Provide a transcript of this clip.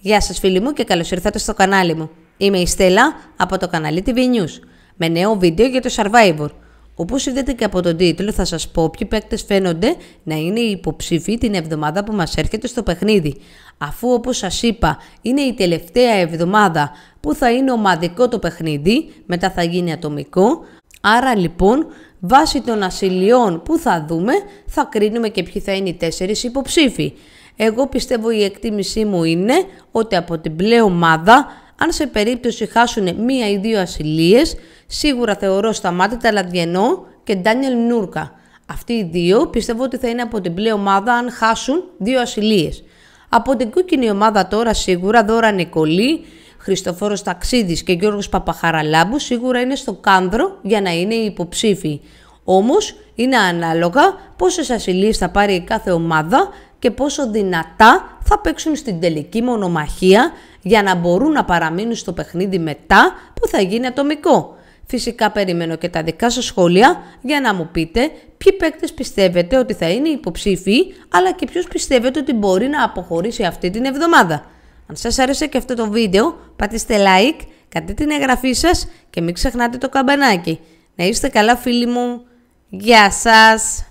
Γεια σας φίλοι μου και καλώς ήρθατε στο κανάλι μου. Είμαι η Στέλλα από το κανάλι TV News με νέο βίντεο για το Survivor. Όπως είδατε και από τον τίτλο θα σας πω ποιοι παίκτες φαίνονται να είναι οι υποψήφοι την εβδομάδα που μας έρχεται στο παιχνίδι. Αφού όπως σας είπα είναι η τελευταία εβδομάδα που θα είναι ομαδικό το παιχνίδι, μετά θα γίνει ατομικό. Άρα λοιπόν βάσει των ασυλιών που θα δούμε θα κρίνουμε και ποιοι θα είναι οι τέσσερις υποψήφοι. Εγώ πιστεύω η εκτίμησή μου είναι ότι από την μπλε ομάδα, αν σε περίπτωση χάσουν μία ή δύο ασυλίες, σίγουρα θεωρώ σταμάτητα Λαδιενό και Ντάνιελ Νούρκα. Αυτοί οι δύο πιστεύω ότι θα είναι από την μπλε ομάδα αν χάσουν δύο ασυλίες. Από την κόκκινη ομάδα τώρα σίγουρα Δώρα Νικολή, Χριστοφόρος Ταξίδης και Γιώργος Παπαχαραλάμπου σίγουρα είναι στο κάνδρο για να είναι οι υποψήφοι. Όμως είναι ανάλογα πόσες ασυλίες θα πάρει η κάθε ομάδα και πόσο δυνατά θα παίξουν στην τελική μονομαχία για να μπορούν να παραμείνουν στο παιχνίδι μετά που θα γίνει ατομικό. Φυσικά περιμένω και τα δικά σας σχόλια για να μου πείτε ποιοι παίκτες πιστεύετε ότι θα είναι υποψήφιοι αλλά και ποιος πιστεύετε ότι μπορεί να αποχωρήσει αυτή την εβδομάδα. Αν σας άρεσε και αυτό το βίντεο πατήστε like, κάντε την εγγραφή σας και μην ξεχνάτε το καμπανάκι. Να είστε καλά φίλοι μου. Γεια σας!